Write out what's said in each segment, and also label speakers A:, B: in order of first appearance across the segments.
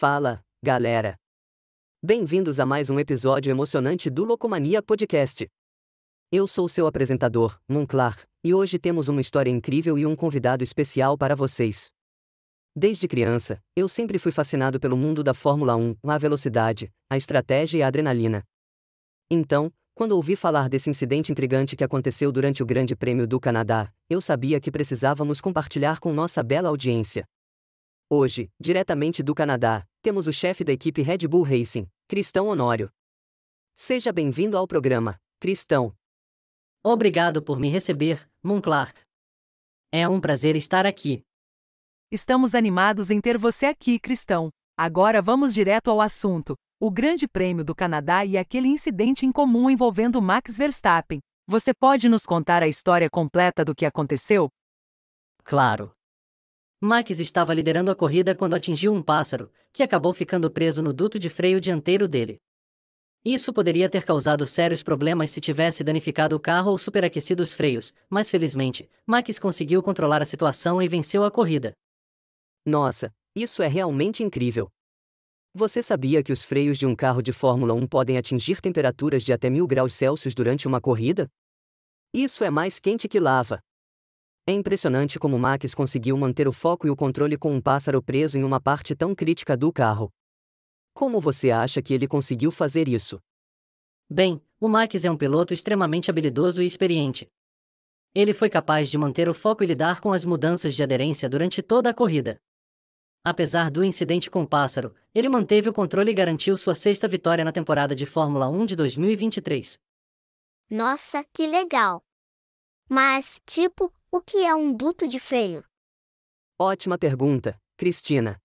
A: Fala, galera! Bem-vindos a mais um episódio emocionante do Locomania Podcast. Eu sou seu apresentador, Monclar, e hoje temos uma história incrível e um convidado especial para vocês. Desde criança, eu sempre fui fascinado pelo mundo da Fórmula 1, a velocidade, a estratégia e a adrenalina. Então, quando ouvi falar desse incidente intrigante que aconteceu durante o Grande Prêmio do Canadá, eu sabia que precisávamos compartilhar com nossa bela audiência. Hoje, diretamente do Canadá, temos o chefe da equipe Red Bull Racing, Cristão Honório. Seja bem-vindo ao programa, Cristão. Obrigado por me receber, Monclar.
B: É um prazer estar aqui.
C: Estamos animados em ter você aqui, Cristão. Agora vamos direto ao assunto: o Grande Prêmio do Canadá e aquele incidente incomum envolvendo Max Verstappen. Você pode nos contar a história completa do que aconteceu? Claro. Max estava liderando a corrida quando atingiu um pássaro,
B: que acabou ficando preso no duto de freio dianteiro dele. Isso poderia ter causado sérios problemas se tivesse danificado o carro ou superaquecido os freios, mas felizmente, Max conseguiu
A: controlar a situação e venceu a corrida. Nossa, isso é realmente incrível. Você sabia que os freios de um carro de Fórmula 1 podem atingir temperaturas de até mil graus Celsius durante uma corrida? Isso é mais quente que lava. É impressionante como Max conseguiu manter o foco e o controle com um pássaro preso em uma parte tão crítica do carro. Como você acha que ele conseguiu fazer isso?
B: Bem, o Max é um piloto extremamente habilidoso e experiente. Ele foi capaz de manter o foco e lidar com as mudanças de aderência durante toda a corrida. Apesar do incidente com o pássaro, ele manteve o controle e garantiu sua sexta vitória na temporada de Fórmula 1 de 2023.
A: Nossa, que legal! Mas, tipo, o que é um duto de freio? Ótima pergunta, Cristina.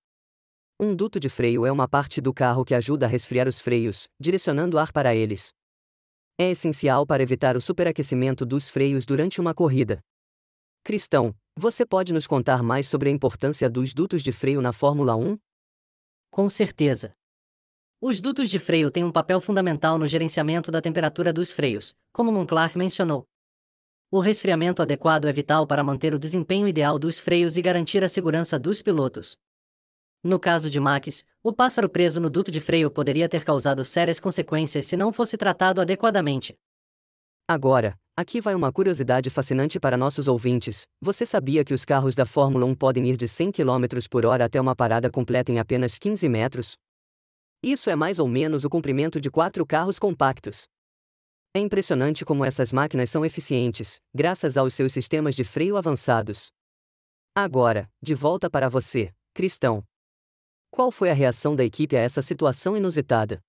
A: Um duto de freio é uma parte do carro que ajuda a resfriar os freios, direcionando ar para eles. É essencial para evitar o superaquecimento dos freios durante uma corrida. Cristão, você pode nos contar mais sobre a importância dos dutos de freio na Fórmula 1? Com certeza.
B: Os dutos de freio têm um papel fundamental no gerenciamento da temperatura dos freios, como Monclar mencionou, o resfriamento adequado é vital para manter o desempenho ideal dos freios e garantir a segurança dos pilotos. No caso de Max, o pássaro preso no duto de freio poderia ter causado sérias consequências se não fosse tratado adequadamente.
A: Agora, aqui vai uma curiosidade fascinante para nossos ouvintes. Você sabia que os carros da Fórmula 1 podem ir de 100 km por hora até uma parada completa em apenas 15 metros? Isso é mais ou menos o comprimento de quatro carros compactos. É impressionante como essas máquinas são eficientes, graças aos seus sistemas de freio avançados. Agora, de volta para você, Cristão. Qual foi a reação da equipe a essa situação inusitada?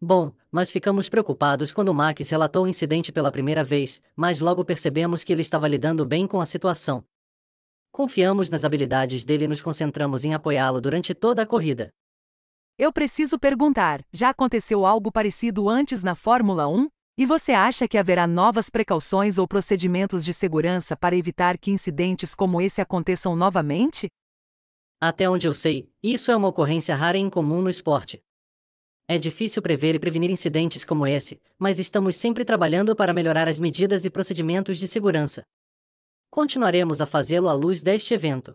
A: Bom, nós ficamos preocupados quando
B: Max relatou o incidente pela primeira vez, mas logo percebemos que ele estava lidando bem com a situação. Confiamos nas habilidades dele e nos concentramos em apoiá-lo durante toda a corrida.
C: Eu preciso perguntar: já aconteceu algo parecido antes na Fórmula 1? E você acha que haverá novas precauções ou procedimentos de segurança para evitar que incidentes como esse aconteçam novamente?
B: Até onde eu sei,
C: isso é uma ocorrência
B: rara e incomum no esporte. É difícil prever e prevenir incidentes como esse, mas estamos sempre trabalhando para melhorar as medidas e procedimentos de segurança. Continuaremos a
C: fazê-lo à luz deste evento.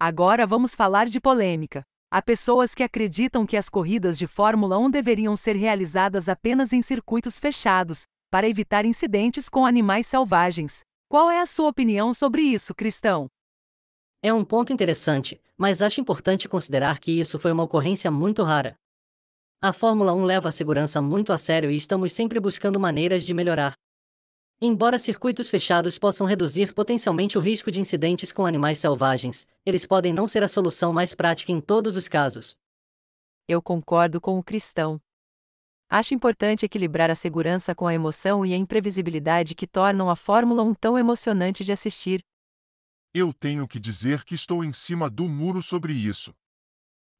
C: Agora vamos falar de polêmica. Há pessoas que acreditam que as corridas de Fórmula 1 deveriam ser realizadas apenas em circuitos fechados, para evitar incidentes com animais selvagens. Qual é a sua opinião sobre isso, Cristão? É um ponto interessante, mas acho importante considerar que isso foi uma
B: ocorrência muito rara. A Fórmula 1 leva a segurança muito a sério e estamos sempre buscando maneiras de melhorar, Embora circuitos fechados possam reduzir potencialmente o risco de incidentes com animais selvagens, eles podem não ser a solução mais prática em todos os casos.
C: Eu concordo com o cristão. Acho importante equilibrar a segurança com a emoção e a imprevisibilidade que tornam a Fórmula 1 tão emocionante de assistir. Eu tenho que dizer que estou em cima do muro sobre isso.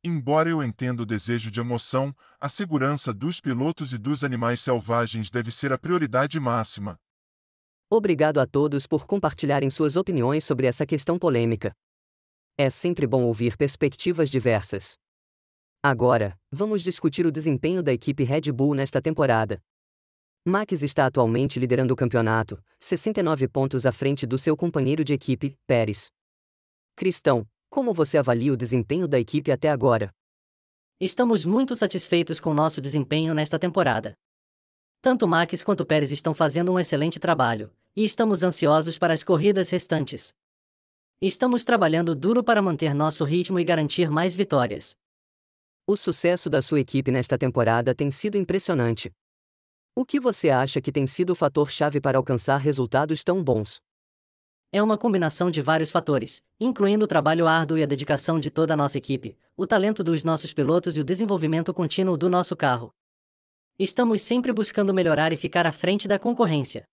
C: Embora eu entenda o desejo de emoção, a segurança dos pilotos e dos animais selvagens deve ser a prioridade máxima.
A: Obrigado a todos por compartilharem suas opiniões sobre essa questão polêmica. É sempre bom ouvir perspectivas diversas. Agora, vamos discutir o desempenho da equipe Red Bull nesta temporada. Max está atualmente liderando o campeonato, 69 pontos à frente do seu companheiro de equipe, Pérez. Cristão, como você avalia o desempenho da equipe até agora? Estamos muito satisfeitos com nosso desempenho nesta temporada. Tanto
B: Max quanto Pérez estão fazendo um excelente trabalho, e estamos ansiosos para as corridas restantes. Estamos trabalhando duro para manter nosso ritmo e garantir mais vitórias.
A: O sucesso da sua equipe nesta temporada tem sido impressionante. O que você acha que tem sido o fator-chave para alcançar resultados tão bons? É uma combinação
B: de vários fatores, incluindo o trabalho árduo e a dedicação de toda a nossa equipe, o talento dos nossos pilotos e o desenvolvimento contínuo do nosso carro. Estamos sempre buscando melhorar e
C: ficar à frente da concorrência.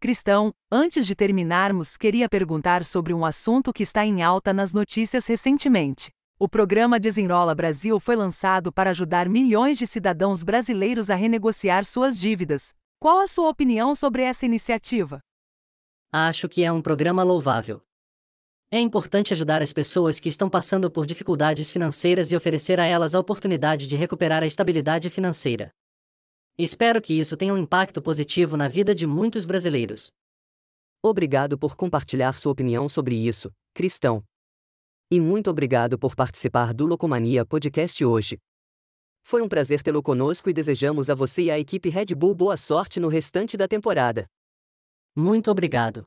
C: Cristão, antes de terminarmos, queria perguntar sobre um assunto que está em alta nas notícias recentemente. O programa Desenrola Brasil foi lançado para ajudar milhões de cidadãos brasileiros a renegociar suas dívidas. Qual a sua opinião sobre essa iniciativa?
B: Acho que é um programa louvável. É importante ajudar as pessoas que estão passando por dificuldades financeiras e oferecer a elas a oportunidade de recuperar a estabilidade financeira. Espero que isso tenha um
A: impacto positivo na vida de muitos brasileiros. Obrigado por compartilhar sua opinião sobre isso, Cristão. E muito obrigado por participar do Locomania Podcast hoje. Foi um prazer tê-lo conosco e desejamos a você e à equipe Red Bull boa sorte no restante da temporada. Muito obrigado.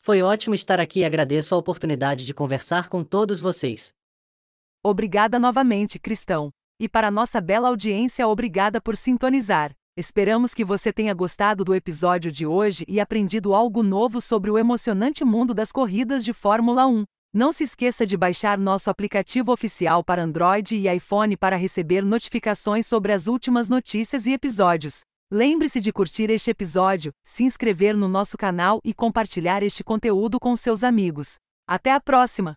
A: Foi ótimo estar
B: aqui e agradeço a oportunidade de conversar com todos vocês.
C: Obrigada novamente, Cristão. E para nossa bela audiência, obrigada por sintonizar. Esperamos que você tenha gostado do episódio de hoje e aprendido algo novo sobre o emocionante mundo das corridas de Fórmula 1. Não se esqueça de baixar nosso aplicativo oficial para Android e iPhone para receber notificações sobre as últimas notícias e episódios. Lembre-se de curtir este episódio, se inscrever no nosso canal e compartilhar este conteúdo com seus amigos. Até a próxima!